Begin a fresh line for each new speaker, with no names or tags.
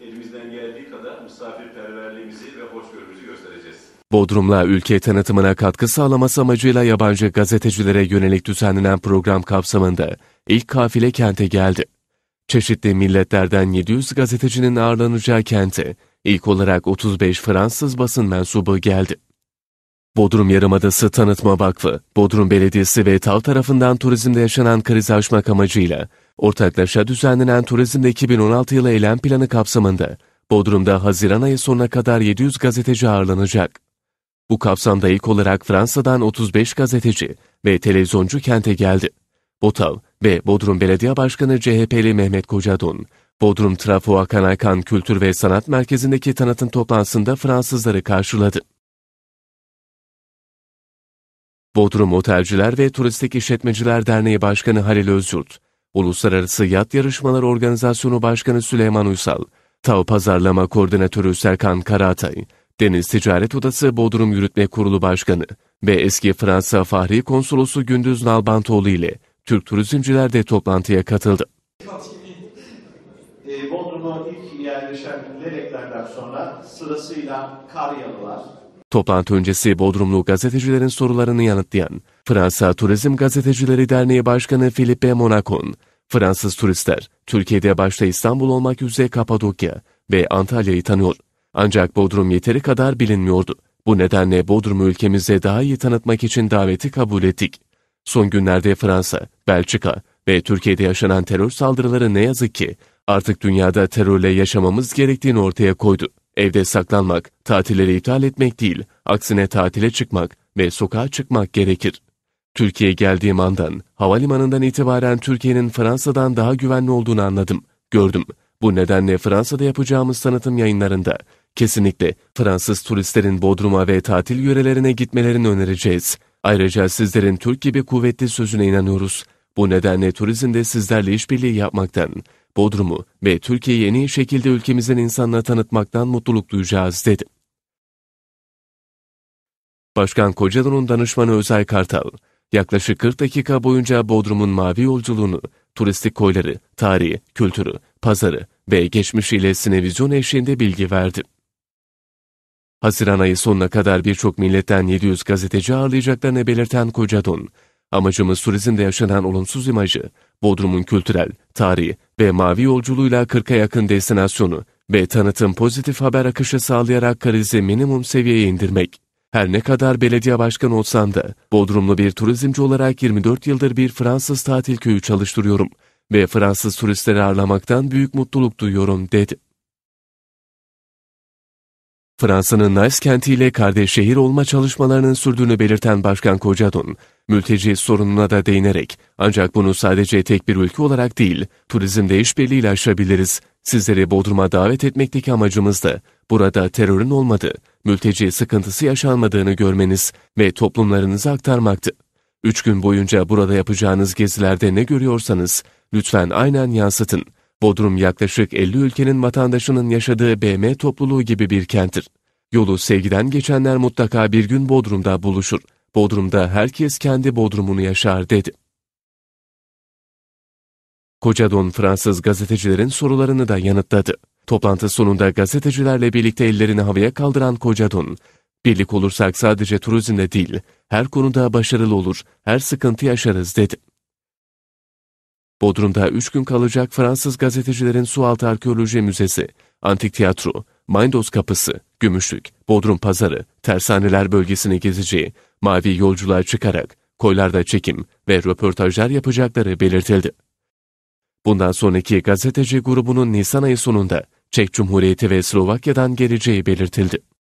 elimizden geldiği kadar misafirperverliğimizi ve hoşgörümüzü göstereceğiz. Bodrum'la ülke tanıtımına katkı sağlaması amacıyla yabancı gazetecilere yönelik düzenlenen program kapsamında ilk kafile kente geldi. Çeşitli milletlerden 700 gazetecinin ağırlanacağı kente ilk olarak 35 Fransız basın mensubu geldi. Bodrum Yarımadası Tanıtma Vakfı, Bodrum Belediyesi ve Tal tarafından turizmde yaşanan krizi aşmak amacıyla Ortaklaşa düzenlenen turizmde 2016 yılı eylem planı kapsamında Bodrum'da Haziran ayı sonuna kadar 700 gazeteci ağırlanacak. Bu kapsamda ilk olarak Fransa'dan 35 gazeteci ve televizyoncu kente geldi. Botal ve Bodrum Belediye Başkanı CHP'li Mehmet Kocadon, Bodrum Trafo Akan Akan Kültür ve Sanat Merkezi'ndeki tanıtım toplantısında Fransızları karşıladı. Bodrum Otelciler ve Turistik İşletmeciler Derneği Başkanı Halil Özyurt, Uluslararası Yat Yarışmaları Organizasyonu Başkanı Süleyman Uysal, TAV Pazarlama Koordinatörü Serkan Karatay, Deniz Ticaret Odası Bodrum Yürütme Kurulu Başkanı ve eski Fransa Fahri Konsolosu Gündüz Nalbantoğlu ile Türk Turizmciler de toplantıya katıldı. Ee, Bodrum'u ilk yerleşen Leleklerden sonra sırasıyla Karyalılar, Toplantı öncesi Bodrumlu gazetecilerin sorularını yanıtlayan Fransa Turizm Gazetecileri Derneği Başkanı Philippe Monacon, Fransız turistler, Türkiye'de başta İstanbul olmak üzere Kapadokya ve Antalya'yı tanıyor. Ancak Bodrum yeteri kadar bilinmiyordu. Bu nedenle Bodrum'u ülkemize daha iyi tanıtmak için daveti kabul ettik. Son günlerde Fransa, Belçika ve Türkiye'de yaşanan terör saldırıları ne yazık ki artık dünyada terörle yaşamamız gerektiğini ortaya koydu. Evde saklanmak, tatilleri iptal etmek değil, aksine tatile çıkmak ve sokağa çıkmak gerekir. Türkiye'ye geldiğim andan, havalimanından itibaren Türkiye'nin Fransa'dan daha güvenli olduğunu anladım, gördüm. Bu nedenle Fransa'da yapacağımız tanıtım yayınlarında kesinlikle Fransız turistlerin Bodrum'a ve tatil yörelerine gitmelerini önereceğiz. Ayrıca sizlerin Türk gibi kuvvetli sözüne inanıyoruz. Bu nedenle turizmde sizlerle işbirliği yapmaktan, Bodrum'u ve Türkiye'yi yeni şekilde ülkemizin insanına tanıtmaktan mutluluk duyacağız dedi. Başkan Kocadoğlu'nun danışmanı Özay Kartal, Yaklaşık 40 dakika boyunca Bodrum'un mavi yolculuğunu, turistik koyları, tarihi, kültürü, pazarı ve geçmişiyle Sinevizyon eşliğinde bilgi verdi. Haziran ayı sonuna kadar birçok milletten 700 gazeteci ağırlayacaklarını belirten Kocadon, amacımız turizmde yaşanan olumsuz imajı, Bodrum'un kültürel, tarihi ve mavi yolculuğuyla 40'a yakın destinasyonu ve tanıtım pozitif haber akışı sağlayarak krizi minimum seviyeye indirmek. Her ne kadar belediye başkanı olsam da Bodrumlu bir turizmci olarak 24 yıldır bir Fransız tatil köyü çalıştırıyorum ve Fransız turistleri ağırlamaktan büyük mutluluk duyuyorum dedi. Fransa'nın Nice kentiyle kardeş şehir olma çalışmalarının sürdüğünü belirten Başkan Kocadon, mülteci sorununa da değinerek ancak bunu sadece tek bir ülke olarak değil, turizmde işbirliğiyle aşabiliriz. Sizleri Bodrum'a davet etmekteki amacımız da Burada terörün olmadı, mülteci sıkıntısı yaşanmadığını görmeniz ve toplumlarınıza aktarmaktı. Üç gün boyunca burada yapacağınız gezilerde ne görüyorsanız lütfen aynen yansıtın. Bodrum yaklaşık 50 ülkenin vatandaşının yaşadığı BM topluluğu gibi bir kenttir. Yolu sevgiden geçenler mutlaka bir gün Bodrum'da buluşur. Bodrum'da herkes kendi Bodrum'unu yaşar dedi. Kocadon Fransız gazetecilerin sorularını da yanıtladı. Toplantı sonunda gazetecilerle birlikte ellerini havaya kaldıran Kocadun, birlik olursak sadece turizmde değil, her konuda başarılı olur, her sıkıntı yaşarız dedi. Bodrum'da 3 gün kalacak Fransız gazetecilerin Sualtı Arkeoloji Müzesi, Antik Tiyatro, Mindos Kapısı, Gümüşlük, Bodrum Pazarı, Tersaneler Bölgesi'ni gezeceği, mavi yolculuğa çıkarak, koylarda çekim ve röportajlar yapacakları belirtildi. Bundan sonraki gazeteci grubunun Nisan ayı sonunda Çek Cumhuriyeti ve Slovakya'dan geleceği belirtildi.